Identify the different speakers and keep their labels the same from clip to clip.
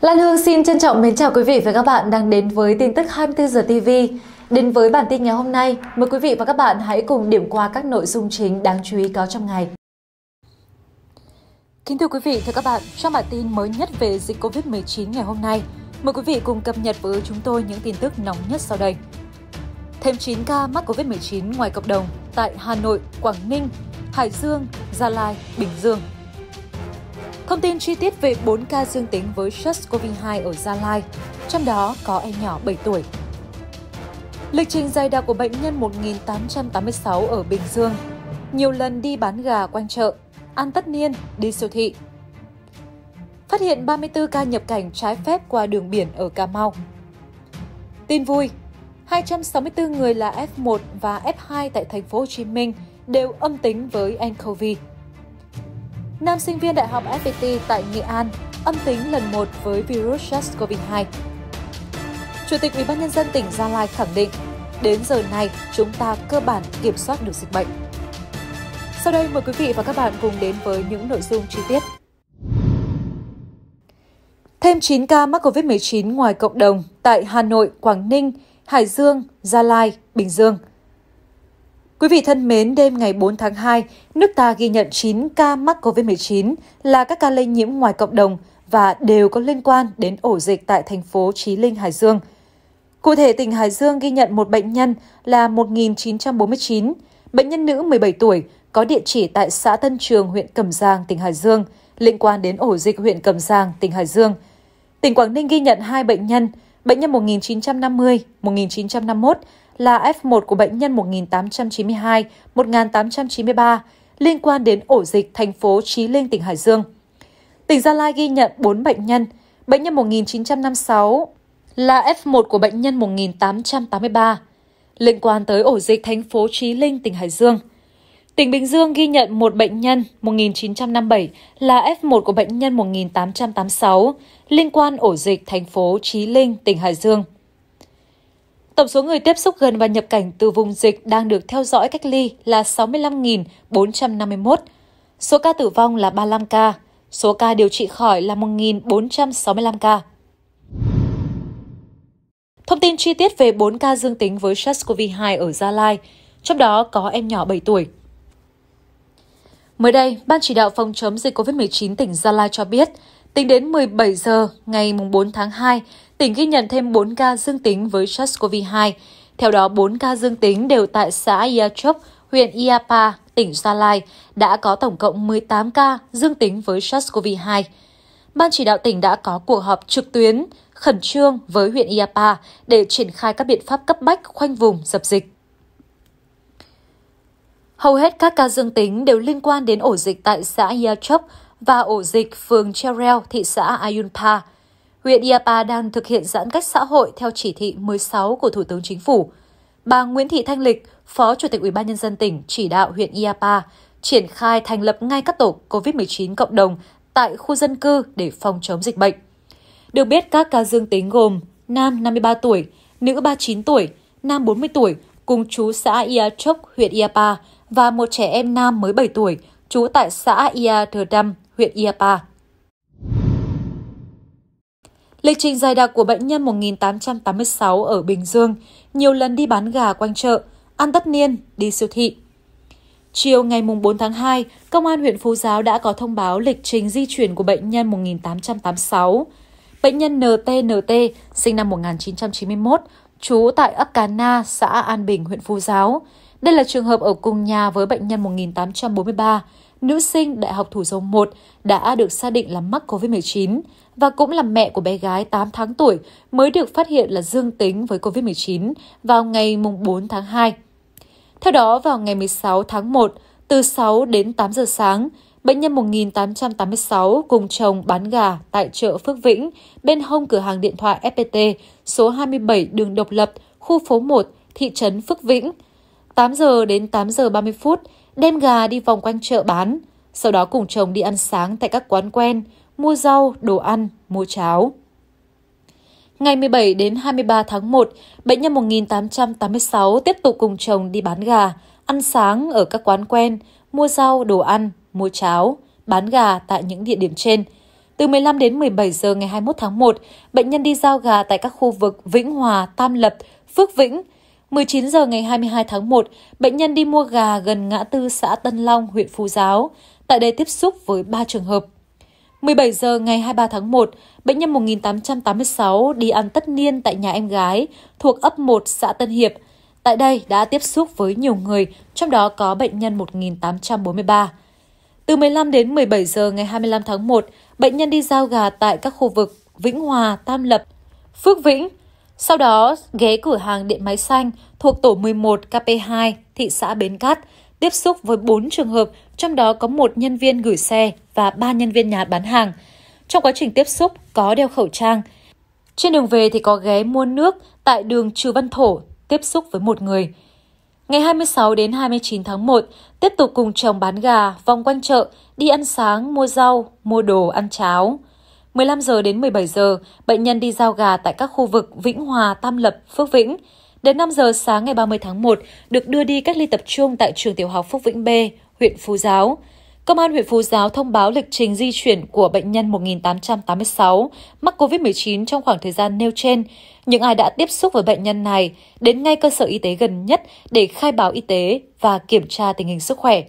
Speaker 1: Lan Hương xin trân trọng mến chào quý vị và các bạn đang đến với tin tức 24 giờ TV. Đến với bản tin ngày hôm nay, mời quý vị và các bạn hãy cùng điểm qua các nội dung chính đáng chú ý có trong ngày. Kính thưa quý vị thưa các bạn, trong bản tin mới nhất về dịch Covid-19 ngày hôm nay, mời quý vị cùng cập nhật với chúng tôi những tin tức nóng nhất sau đây. Thêm 9 ca mắc Covid-19 ngoài cộng đồng tại Hà Nội, Quảng Ninh, Hải Dương, Gia Lai, Bình Dương – Thông tin chi tiết về 4 ca dương tính với SARS-CoV-2 ở Gia Lai, trong đó có em nhỏ 7 tuổi. Lịch trình dày đặc của bệnh nhân 1886 ở Bình Dương, nhiều lần đi bán gà quanh chợ, ăn tất niên, đi siêu thị. Phát hiện 34 ca nhập cảnh trái phép qua đường biển ở Cà Mau. Tin vui, 264 người là F1 và F2 tại thành phố Hồ Chí Minh đều âm tính với nCoV. Nam sinh viên Đại học FPT tại Nghệ An âm tính lần một với virus SARS-CoV-2. Chủ tịch UBND tỉnh Gia Lai khẳng định, đến giờ này chúng ta cơ bản kiểm soát được dịch bệnh. Sau đây mời quý vị và các bạn cùng đến với những nội dung chi tiết. Thêm 9 ca mắc COVID-19 ngoài cộng đồng tại Hà Nội, Quảng Ninh, Hải Dương, Gia Lai, Bình Dương. Quý vị thân mến, đêm ngày 4 tháng 2, nước ta ghi nhận 9 ca mắc COVID-19 là các ca lây nhiễm ngoài cộng đồng và đều có liên quan đến ổ dịch tại thành phố Chí Linh, Hải Dương. Cụ thể, tỉnh Hải Dương ghi nhận một bệnh nhân là 1949, bệnh nhân nữ 17 tuổi, có địa chỉ tại xã Tân Trường, huyện Cẩm Giang, tỉnh Hải Dương, liên quan đến ổ dịch huyện Cẩm Giang, tỉnh Hải Dương. Tỉnh Quảng Ninh ghi nhận hai bệnh nhân, bệnh nhân 1950, 1951 là F1 của bệnh nhân 1892, 1893 liên quan đến ổ dịch thành phố Chí Linh, tỉnh Hải Dương. Tỉnh Gia Lai ghi nhận 4 bệnh nhân, bệnh nhân 1956 là F1 của bệnh nhân 1883 liên quan tới ổ dịch thành phố Chí Linh, tỉnh Hải Dương. Tỉnh Bình Dương ghi nhận một bệnh nhân 1957 là F1 của bệnh nhân 1886 liên quan ổ dịch thành phố Chí Linh, tỉnh Hải Dương. Tổng số người tiếp xúc gần và nhập cảnh từ vùng dịch đang được theo dõi cách ly là 65.451. Số ca tử vong là 35 ca. Số ca điều trị khỏi là 1.465 ca. Thông tin chi tiết về 4 ca dương tính với SARS-CoV-2 ở Gia Lai, trong đó có em nhỏ 7 tuổi. Mới đây, Ban chỉ đạo phòng chống dịch COVID-19 tỉnh Gia Lai cho biết, Tính đến 17 giờ ngày 4 tháng 2, tỉnh ghi nhận thêm 4 ca dương tính với SARS-CoV-2. Theo đó, 4 ca dương tính đều tại xã Iachop, huyện Iapa, tỉnh Gia Lai, đã có tổng cộng 18 ca dương tính với SARS-CoV-2. Ban chỉ đạo tỉnh đã có cuộc họp trực tuyến khẩn trương với huyện Iapa để triển khai các biện pháp cấp bách khoanh vùng dập dịch. Hầu hết các ca dương tính đều liên quan đến ổ dịch tại xã Iachop, và ổ dịch phường Cherel, thị xã Ayunpa. Huyện Iapa đang thực hiện giãn cách xã hội theo chỉ thị 16 của Thủ tướng Chính phủ. Bà Nguyễn Thị Thanh Lịch, Phó Chủ tịch UBND tỉnh chỉ đạo huyện Iapa triển khai thành lập ngay các tổ COVID-19 cộng đồng tại khu dân cư để phòng chống dịch bệnh. Được biết các ca dương tính gồm nam 53 tuổi, nữ 39 tuổi, nam 40 tuổi cùng chú xã Ia Chốc, huyện Iapa và một trẻ em nam mới 7 tuổi, trú tại xã Ia Thừa Đâm, huyện Iapa. Lịch trình dài đặc của bệnh nhân 1886 ở Bình Dương, nhiều lần đi bán gà quanh chợ, ăn tất niên, đi siêu thị. Chiều ngày 4 tháng 2, Công an huyện Phú Giáo đã có thông báo lịch trình di chuyển của bệnh nhân 1886. Bệnh nhân NTNT, sinh năm 1991, trú tại ấp Cà Na, xã An Bình, huyện Phú Giáo. Đây là trường hợp ở cùng nhà với bệnh nhân 1843, nữ sinh Đại học Thủ Dầu một đã được xác định là mắc COVID-19 và cũng là mẹ của bé gái 8 tháng tuổi mới được phát hiện là dương tính với COVID-19 vào ngày 4 tháng 2. Theo đó, vào ngày 16 tháng 1, từ 6 đến 8 giờ sáng, bệnh nhân 1886 cùng chồng bán gà tại chợ Phước Vĩnh bên hông cửa hàng điện thoại FPT số 27 đường Độc Lập, khu phố 1, thị trấn Phước Vĩnh. 8 giờ đến 8 giờ 30 phút, đem gà đi vòng quanh chợ bán, sau đó cùng chồng đi ăn sáng tại các quán quen, mua rau, đồ ăn, mua cháo. Ngày 17 đến 23 tháng 1, bệnh nhân 1886 tiếp tục cùng chồng đi bán gà, ăn sáng ở các quán quen, mua rau, đồ ăn, mua cháo, bán gà tại những địa điểm trên. Từ 15 đến 17 giờ ngày 21 tháng 1, bệnh nhân đi giao gà tại các khu vực Vĩnh Hòa, Tam Lập, Phước Vĩnh, 19 giờ ngày 22 tháng 1, bệnh nhân đi mua gà gần ngã tư xã Tân Long, huyện Phú Giáo. Tại đây tiếp xúc với 3 trường hợp. 17 giờ ngày 23 tháng 1, bệnh nhân 1886 đi ăn tất niên tại nhà em gái thuộc ấp 1 xã Tân Hiệp. Tại đây đã tiếp xúc với nhiều người, trong đó có bệnh nhân 1843. Từ 15 đến 17 giờ ngày 25 tháng 1, bệnh nhân đi giao gà tại các khu vực Vĩnh Hòa, Tam Lập, Phước Vĩnh, sau đó, ghé cửa hàng điện máy xanh thuộc tổ 11 KP2, thị xã Bến Cát, tiếp xúc với 4 trường hợp, trong đó có một nhân viên gửi xe và 3 nhân viên nhà bán hàng. Trong quá trình tiếp xúc, có đeo khẩu trang. Trên đường về thì có ghé mua nước tại đường Trừ Văn Thổ, tiếp xúc với một người. Ngày 26 đến 29 tháng 1, tiếp tục cùng chồng bán gà vòng quanh chợ, đi ăn sáng, mua rau, mua đồ, ăn cháo. 15 giờ đến 17 giờ, bệnh nhân đi giao gà tại các khu vực Vĩnh Hòa, Tam Lập, Phước Vĩnh. Đến 5 giờ sáng ngày 30 tháng 1, được đưa đi cách ly tập trung tại trường tiểu học Phước Vĩnh B, huyện Phú Giáo. Công an huyện Phú Giáo thông báo lịch trình di chuyển của bệnh nhân 1886 mắc COVID-19 trong khoảng thời gian nêu trên. Những ai đã tiếp xúc với bệnh nhân này đến ngay cơ sở y tế gần nhất để khai báo y tế và kiểm tra tình hình sức khỏe.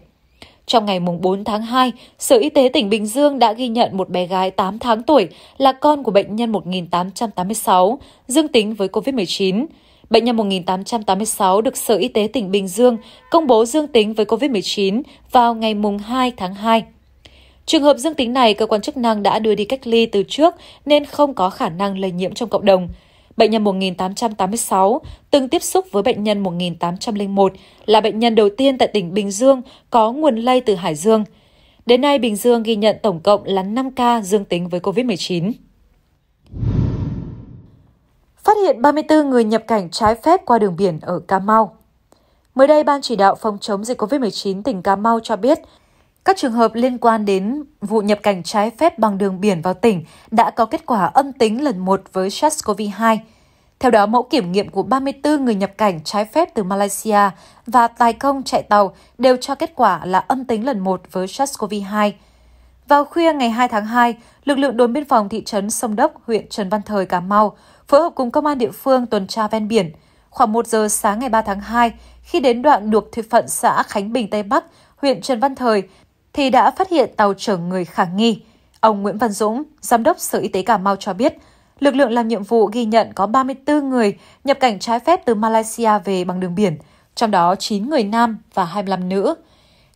Speaker 1: Trong ngày 4 tháng 2, Sở Y tế tỉnh Bình Dương đã ghi nhận một bé gái 8 tháng tuổi là con của bệnh nhân 1886, dương tính với COVID-19. Bệnh nhân 1886 được Sở Y tế tỉnh Bình Dương công bố dương tính với COVID-19 vào ngày 2 tháng 2. Trường hợp dương tính này, cơ quan chức năng đã đưa đi cách ly từ trước nên không có khả năng lây nhiễm trong cộng đồng bệnh nhân 1886, từng tiếp xúc với bệnh nhân 1801, là bệnh nhân đầu tiên tại tỉnh Bình Dương có nguồn lây từ Hải Dương. Đến nay, Bình Dương ghi nhận tổng cộng là 5 ca dương tính với COVID-19. Phát hiện 34 người nhập cảnh trái phép qua đường biển ở Cà Mau. Mới đây, Ban chỉ đạo phòng chống dịch COVID-19 tỉnh Cà Mau cho biết, các trường hợp liên quan đến vụ nhập cảnh trái phép bằng đường biển vào tỉnh đã có kết quả âm tính lần một với SARS-CoV-2. Theo đó, mẫu kiểm nghiệm của 34 người nhập cảnh trái phép từ Malaysia và tài công chạy tàu đều cho kết quả là âm tính lần một với SARS-CoV-2. Vào khuya ngày 2 tháng 2, lực lượng đồn biên phòng thị trấn Sông Đốc, huyện Trần Văn Thời, Cà Mau phối hợp cùng công an địa phương tuần tra ven biển. Khoảng 1 giờ sáng ngày 3 tháng 2, khi đến đoạn thuộc thuyệt phận xã Khánh Bình Tây Bắc, huyện Trần Văn Thời, thì đã phát hiện tàu chở người khả nghi. Ông Nguyễn Văn Dũng, Giám đốc Sở Y tế Cà Mau cho biết, lực lượng làm nhiệm vụ ghi nhận có 34 người nhập cảnh trái phép từ Malaysia về bằng đường biển, trong đó 9 người nam và 25 nữ.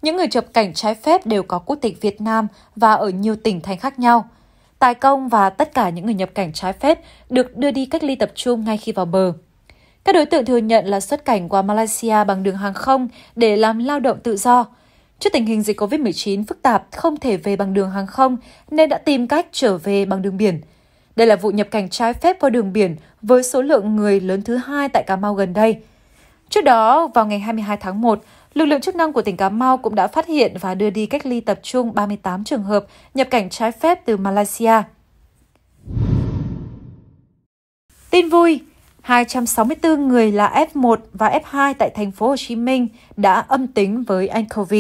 Speaker 1: Những người nhập cảnh trái phép đều có quốc tịch Việt Nam và ở nhiều tỉnh thành khác nhau. Tài công và tất cả những người nhập cảnh trái phép được đưa đi cách ly tập trung ngay khi vào bờ. Các đối tượng thừa nhận là xuất cảnh qua Malaysia bằng đường hàng không để làm lao động tự do – Trước tình hình dịch COVID-19 phức tạp không thể về bằng đường hàng không nên đã tìm cách trở về bằng đường biển. Đây là vụ nhập cảnh trái phép qua đường biển với số lượng người lớn thứ hai tại Cà Mau gần đây. Trước đó, vào ngày 22 tháng 1, lực lượng chức năng của tỉnh Cà Mau cũng đã phát hiện và đưa đi cách ly tập trung 38 trường hợp nhập cảnh trái phép từ Malaysia. Tin vui, 264 người là F1 và F2 tại thành phố Hồ Chí Minh đã âm tính với nCoV.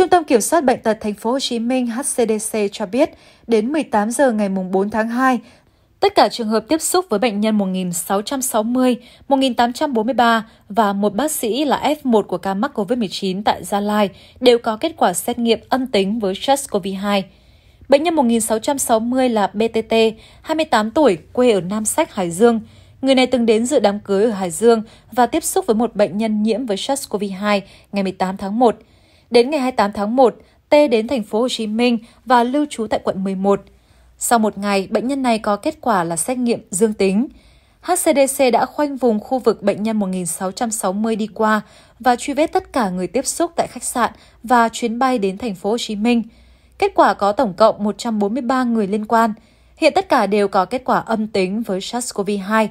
Speaker 1: Trung tâm Kiểm soát Bệnh tật Thành phố Hồ Chí Minh HCDC cho biết, đến 18 giờ ngày 4 tháng 2, tất cả trường hợp tiếp xúc với bệnh nhân 1660, 1843 và một bác sĩ là F1 của ca mắc COVID-19 tại Gia Lai đều có kết quả xét nghiệm âm tính với SARS-CoV-2. Bệnh nhân 1660 là BTT, 28 tuổi, quê ở Nam Sách, Hải Dương. Người này từng đến dự đám cưới ở Hải Dương và tiếp xúc với một bệnh nhân nhiễm với SARS-CoV-2 ngày 18 tháng 1. Đến ngày 28 tháng 1, T đến thành phố Hồ Chí Minh và lưu trú tại quận 11. Sau một ngày, bệnh nhân này có kết quả là xét nghiệm dương tính. HCDC đã khoanh vùng khu vực bệnh nhân 1660 đi qua và truy vết tất cả người tiếp xúc tại khách sạn và chuyến bay đến thành phố Hồ Chí Minh. Kết quả có tổng cộng 143 người liên quan. Hiện tất cả đều có kết quả âm tính với SARS-CoV-2.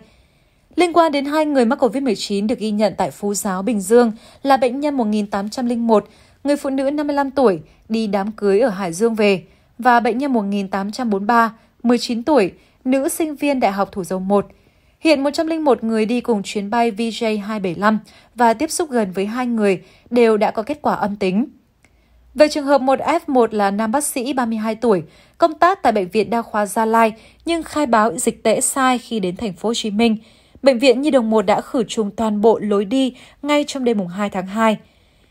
Speaker 1: Liên quan đến hai người mắc COVID-19 được ghi nhận tại Phú Giáo, Bình Dương là bệnh nhân 1801 người phụ nữ 55 tuổi đi đám cưới ở Hải Dương về và bệnh nhân 1843, 19 tuổi, nữ sinh viên Đại học Thủ dầu 1. Hiện 101 người đi cùng chuyến bay VJ275 và tiếp xúc gần với hai người đều đã có kết quả âm tính. Về trường hợp một F1 là nam bác sĩ 32 tuổi, công tác tại bệnh viện đa khoa Gia Lai nhưng khai báo dịch tễ sai khi đến thành phố Hồ Chí Minh. Bệnh viện Nhi đồng 1 đã khử trùng toàn bộ lối đi ngay trong đêm mùng 2 tháng 2.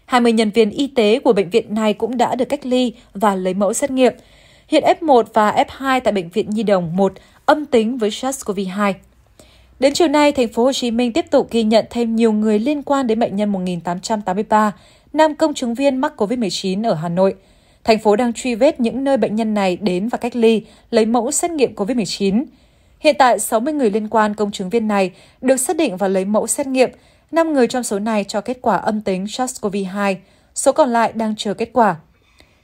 Speaker 1: 20 nhân viên y tế của bệnh viện này cũng đã được cách ly và lấy mẫu xét nghiệm. Hiện F1 và F2 tại bệnh viện Nhi đồng 1 âm tính với SARS-CoV-2. Đến chiều nay, thành phố Hồ Chí Minh tiếp tục ghi nhận thêm nhiều người liên quan đến bệnh nhân 1883, nam công chứng viên mắc COVID-19 ở Hà Nội. Thành phố đang truy vết những nơi bệnh nhân này đến và cách ly, lấy mẫu xét nghiệm COVID-19. Hiện tại, 60 người liên quan công chứng viên này được xác định và lấy mẫu xét nghiệm, 5 người trong số này cho kết quả âm tính SARS-CoV-2, số còn lại đang chờ kết quả.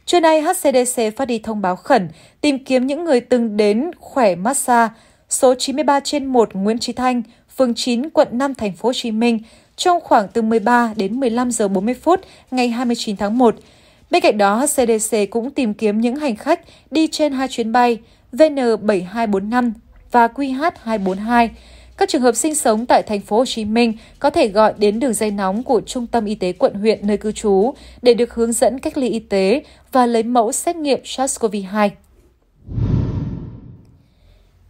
Speaker 1: Trưa nay, HCDC phát đi thông báo khẩn tìm kiếm những người từng đến khỏe massage số 93 trên 1 Nguyễn Trí Thanh, phường 9, quận 5, thành phố Hồ Chí Minh trong khoảng từ 13 đến 15 giờ 40 phút ngày 29 tháng 1. Bên cạnh đó, HCDC cũng tìm kiếm những hành khách đi trên hai chuyến bay VN7245 và QH242 các trường hợp sinh sống tại thành phố Hồ Chí Minh có thể gọi đến đường dây nóng của Trung tâm Y tế quận huyện nơi cư trú để được hướng dẫn cách ly y tế và lấy mẫu xét nghiệm SARS-CoV-2.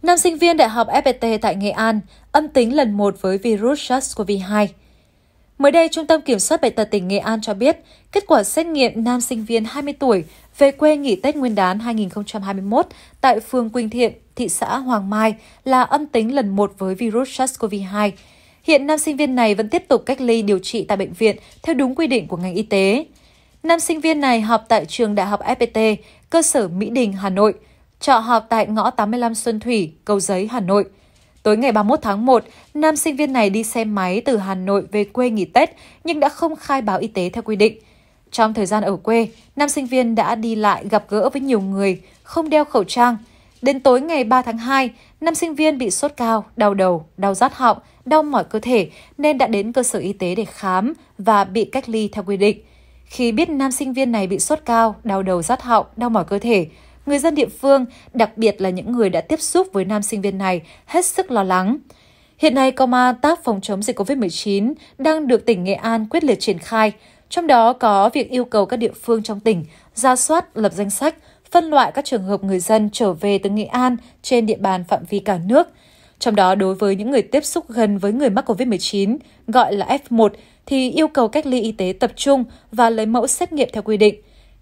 Speaker 1: Nam sinh viên Đại học FPT tại Nghệ An âm tính lần một với virus SARS-CoV-2. Mới đây, Trung tâm Kiểm soát Bệnh tật tỉnh Nghệ An cho biết, kết quả xét nghiệm nam sinh viên 20 tuổi về quê nghỉ Tết Nguyên đán 2021 tại phường Quỳnh Thiện, thị xã Hoàng Mai là âm tính lần một với virus SARS-CoV-2. Hiện nam sinh viên này vẫn tiếp tục cách ly điều trị tại bệnh viện theo đúng quy định của ngành y tế. Nam sinh viên này học tại trường Đại học FPT, cơ sở Mỹ Đình, Hà Nội, trọ học tại ngõ 85 Xuân Thủy, Cầu Giấy, Hà Nội. Tối ngày 31 tháng 1, nam sinh viên này đi xe máy từ Hà Nội về quê nghỉ Tết nhưng đã không khai báo y tế theo quy định. Trong thời gian ở quê, nam sinh viên đã đi lại gặp gỡ với nhiều người, không đeo khẩu trang – Đến tối ngày 3 tháng 2, nam sinh viên bị sốt cao, đau đầu, đau rát họng, đau mỏi cơ thể nên đã đến cơ sở y tế để khám và bị cách ly theo quy định. Khi biết nam sinh viên này bị sốt cao, đau đầu rát họng, đau mỏi cơ thể, người dân địa phương, đặc biệt là những người đã tiếp xúc với nam sinh viên này, hết sức lo lắng. Hiện nay, công an tác phòng chống dịch COVID-19 đang được tỉnh Nghệ An quyết liệt triển khai, trong đó có việc yêu cầu các địa phương trong tỉnh ra soát lập danh sách, phân loại các trường hợp người dân trở về từ Nghệ An trên địa bàn phạm vi cả nước. Trong đó, đối với những người tiếp xúc gần với người mắc COVID-19, gọi là F1, thì yêu cầu cách ly y tế tập trung và lấy mẫu xét nghiệm theo quy định.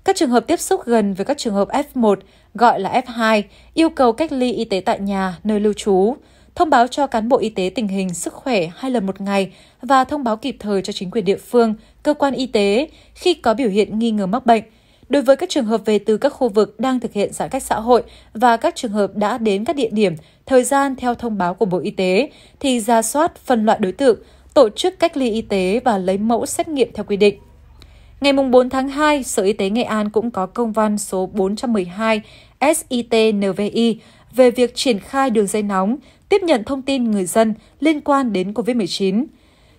Speaker 1: Các trường hợp tiếp xúc gần với các trường hợp F1, gọi là F2, yêu cầu cách ly y tế tại nhà, nơi lưu trú, thông báo cho cán bộ y tế tình hình sức khỏe hai lần một ngày và thông báo kịp thời cho chính quyền địa phương, cơ quan y tế khi có biểu hiện nghi ngờ mắc bệnh – Đối với các trường hợp về từ các khu vực đang thực hiện giãn cách xã hội và các trường hợp đã đến các địa điểm, thời gian theo thông báo của Bộ Y tế, thì ra soát phân loại đối tượng, tổ chức cách ly y tế và lấy mẫu xét nghiệm theo quy định. Ngày 4 tháng 2, Sở Y tế Nghệ An cũng có công văn số 412 SITNVI về việc triển khai đường dây nóng, tiếp nhận thông tin người dân liên quan đến COVID-19.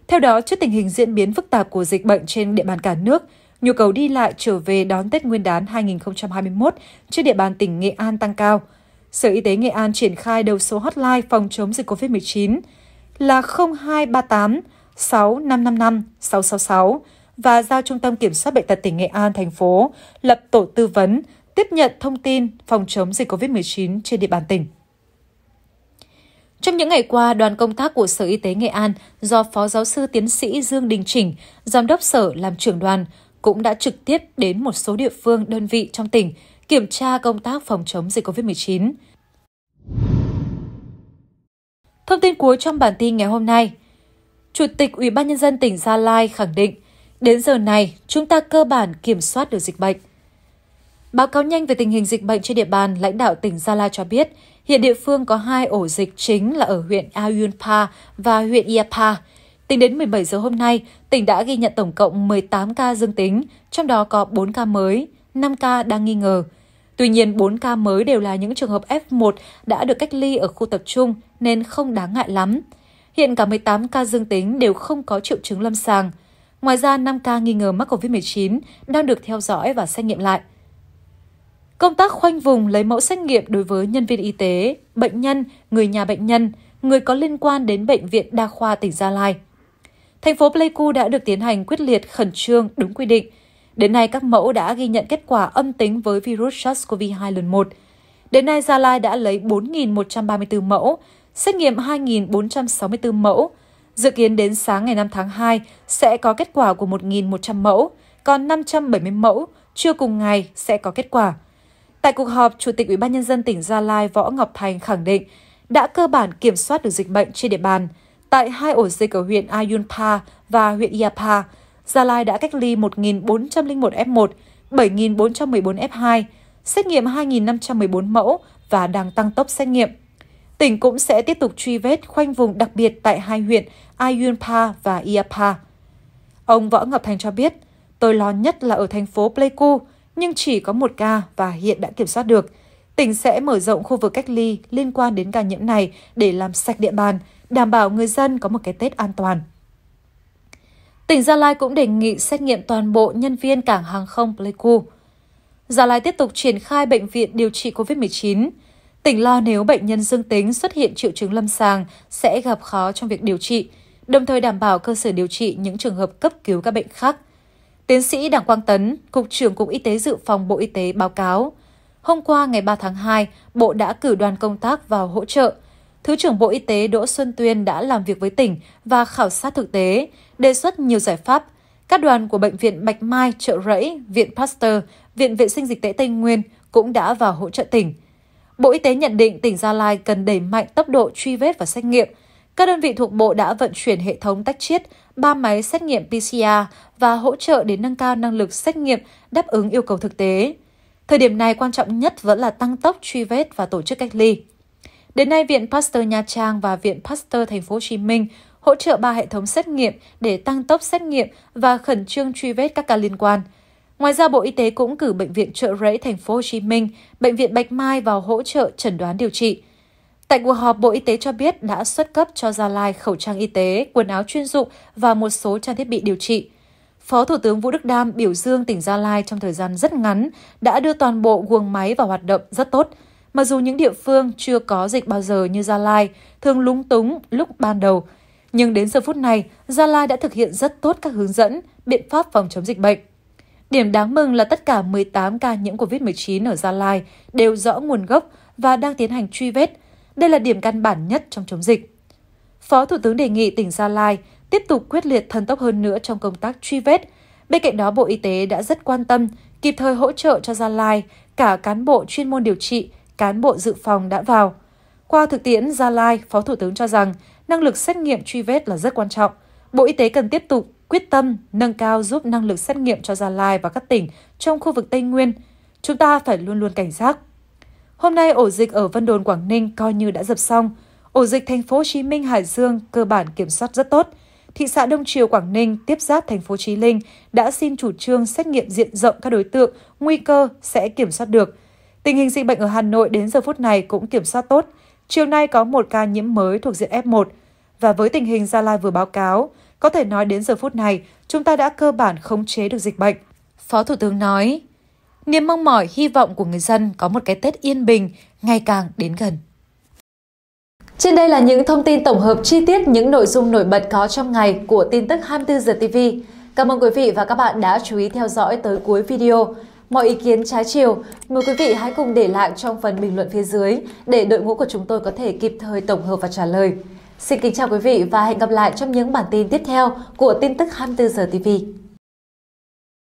Speaker 1: Theo đó, trước tình hình diễn biến phức tạp của dịch bệnh trên địa bàn cả nước, Nhu cầu đi lại trở về đón Tết Nguyên đán 2021 trên địa bàn tỉnh Nghệ An tăng cao. Sở Y tế Nghệ An triển khai đầu số hotline phòng chống dịch COVID-19 là 0238 6555 666 và giao Trung tâm Kiểm soát Bệnh tật tỉnh Nghệ An thành phố lập tổ tư vấn tiếp nhận thông tin phòng chống dịch COVID-19 trên địa bàn tỉnh. Trong những ngày qua, đoàn công tác của Sở Y tế Nghệ An do Phó Giáo sư Tiến sĩ Dương Đình Chỉnh, Giám đốc Sở làm trưởng đoàn, cũng đã trực tiếp đến một số địa phương, đơn vị trong tỉnh kiểm tra công tác phòng chống dịch COVID-19. Thông tin cuối trong bản tin ngày hôm nay. Chủ tịch Ủy ban nhân dân tỉnh Gia Lai khẳng định, đến giờ này chúng ta cơ bản kiểm soát được dịch bệnh. Báo cáo nhanh về tình hình dịch bệnh trên địa bàn, lãnh đạo tỉnh Gia Lai cho biết, hiện địa phương có hai ổ dịch chính là ở huyện Ayunpa và huyện Iapa. Tính đến 17 giờ hôm nay, tỉnh đã ghi nhận tổng cộng 18 ca dương tính, trong đó có 4 ca mới, 5 ca đang nghi ngờ. Tuy nhiên, 4 ca mới đều là những trường hợp F1 đã được cách ly ở khu tập trung nên không đáng ngại lắm. Hiện cả 18 ca dương tính đều không có triệu chứng lâm sàng. Ngoài ra, 5 ca nghi ngờ mắc COVID-19 đang được theo dõi và xét nghiệm lại. Công tác khoanh vùng lấy mẫu xét nghiệm đối với nhân viên y tế, bệnh nhân, người nhà bệnh nhân, người có liên quan đến Bệnh viện Đa khoa tỉnh Gia Lai Thành phố Pleiku đã được tiến hành quyết liệt khẩn trương đúng quy định. Đến nay, các mẫu đã ghi nhận kết quả âm tính với virus SARS-CoV-2 lần 1. Đến nay, Gia Lai đã lấy 4.134 mẫu, xét nghiệm 2.464 mẫu. Dự kiến đến sáng ngày 5 tháng 2 sẽ có kết quả của 1.100 mẫu, còn 570 mẫu chưa cùng ngày sẽ có kết quả. Tại cuộc họp, Chủ tịch Ủy ban nhân dân tỉnh Gia Lai Võ Ngọc Thành khẳng định đã cơ bản kiểm soát được dịch bệnh trên địa bàn – Tại hai ổ dịch ở huyện Ayunpa và huyện Iapa, Gia Lai đã cách ly 1.401 F1, 7.414 F2, xét nghiệm 2.514 mẫu và đang tăng tốc xét nghiệm. Tỉnh cũng sẽ tiếp tục truy vết khoanh vùng đặc biệt tại hai huyện Ayunpa và Iapa. Ông Võ Ngọc Thành cho biết, tôi lo nhất là ở thành phố Pleiku, nhưng chỉ có một ca và hiện đã kiểm soát được. Tỉnh sẽ mở rộng khu vực cách ly liên quan đến ca nhiễm này để làm sạch địa bàn, đảm bảo người dân có một cái Tết an toàn. Tỉnh Gia Lai cũng đề nghị xét nghiệm toàn bộ nhân viên cảng hàng không Pleiku. Gia Lai tiếp tục triển khai bệnh viện điều trị COVID-19. Tỉnh lo nếu bệnh nhân dương tính xuất hiện triệu chứng lâm sàng sẽ gặp khó trong việc điều trị, đồng thời đảm bảo cơ sở điều trị những trường hợp cấp cứu các bệnh khác. Tiến sĩ Đảng Quang Tấn, Cục trưởng Cục Y tế Dự phòng Bộ Y tế báo cáo, hôm qua ngày 3 tháng 2, Bộ đã cử đoàn công tác vào hỗ trợ Thứ trưởng Bộ Y tế Đỗ Xuân Tuyên đã làm việc với tỉnh và khảo sát thực tế, đề xuất nhiều giải pháp. Các đoàn của Bệnh viện Bạch Mai, Trợ Rẫy, Viện Pasteur, Viện Vệ sinh Dịch tễ Tây Nguyên cũng đã vào hỗ trợ tỉnh. Bộ Y tế nhận định tỉnh Gia Lai cần đẩy mạnh tốc độ truy vết và xét nghiệm. Các đơn vị thuộc Bộ đã vận chuyển hệ thống tách chiết, 3 máy xét nghiệm PCR và hỗ trợ để nâng cao năng lực xét nghiệm đáp ứng yêu cầu thực tế. Thời điểm này quan trọng nhất vẫn là tăng tốc truy vết và tổ chức cách ly. Đến nay, Viện Pasteur Nha Trang và Viện Pasteur Thành phố Hồ Chí Minh hỗ trợ ba hệ thống xét nghiệm để tăng tốc xét nghiệm và khẩn trương truy vết các ca liên quan. Ngoài ra, Bộ Y tế cũng cử bệnh viện Trợ Rẫy Thành phố Hồ Chí Minh, bệnh viện Bạch Mai vào hỗ trợ chẩn đoán điều trị. Tại cuộc họp, Bộ Y tế cho biết đã xuất cấp cho Gia Lai khẩu trang y tế, quần áo chuyên dụng và một số trang thiết bị điều trị. Phó Thủ tướng Vũ Đức Đam biểu dương tỉnh Gia Lai trong thời gian rất ngắn đã đưa toàn bộ guồng máy vào hoạt động rất tốt. Mặc dù những địa phương chưa có dịch bao giờ như Gia Lai thường lúng túng lúc ban đầu, nhưng đến giờ phút này, Gia Lai đã thực hiện rất tốt các hướng dẫn, biện pháp phòng chống dịch bệnh. Điểm đáng mừng là tất cả 18 ca nhiễm COVID-19 ở Gia Lai đều rõ nguồn gốc và đang tiến hành truy vết. Đây là điểm căn bản nhất trong chống dịch. Phó Thủ tướng đề nghị tỉnh Gia Lai tiếp tục quyết liệt thần tốc hơn nữa trong công tác truy vết. Bên cạnh đó, Bộ Y tế đã rất quan tâm, kịp thời hỗ trợ cho Gia Lai cả cán bộ chuyên môn điều trị, cán bộ dự phòng đã vào. Qua thực tiễn Gia Lai, Phó Thủ tướng cho rằng năng lực xét nghiệm truy vết là rất quan trọng. Bộ Y tế cần tiếp tục quyết tâm nâng cao giúp năng lực xét nghiệm cho Gia Lai và các tỉnh trong khu vực Tây Nguyên. Chúng ta phải luôn luôn cảnh giác. Hôm nay ổ dịch ở Vân Đồn Quảng Ninh coi như đã dập xong. Ổ dịch thành phố Hồ Chí Minh Hải Dương cơ bản kiểm soát rất tốt. Thị xã Đông Triều Quảng Ninh tiếp giáp thành phố Chí Linh đã xin chủ trương xét nghiệm diện rộng các đối tượng nguy cơ sẽ kiểm soát được – Tình hình dịch bệnh ở Hà Nội đến giờ phút này cũng kiểm soát tốt. Chiều nay có một ca nhiễm mới thuộc diện F1. Và với tình hình Gia Lai vừa báo cáo, có thể nói đến giờ phút này, chúng ta đã cơ bản khống chế được dịch bệnh. Phó Thủ tướng nói, niềm mong mỏi, hy vọng của người dân có một cái Tết yên bình ngày càng đến gần. Trên đây là những thông tin tổng hợp chi tiết những nội dung nổi bật có trong ngày của tin tức 24 giờ TV. Cảm ơn quý vị và các bạn đã chú ý theo dõi tới cuối video. Mọi ý kiến trái chiều, mời quý vị hãy cùng để lại trong phần bình luận phía dưới để đội ngũ của chúng tôi có thể kịp thời tổng hợp và trả lời. Xin kính chào quý vị và hẹn gặp lại trong những bản tin tiếp theo của tin tức 24 giờ TV.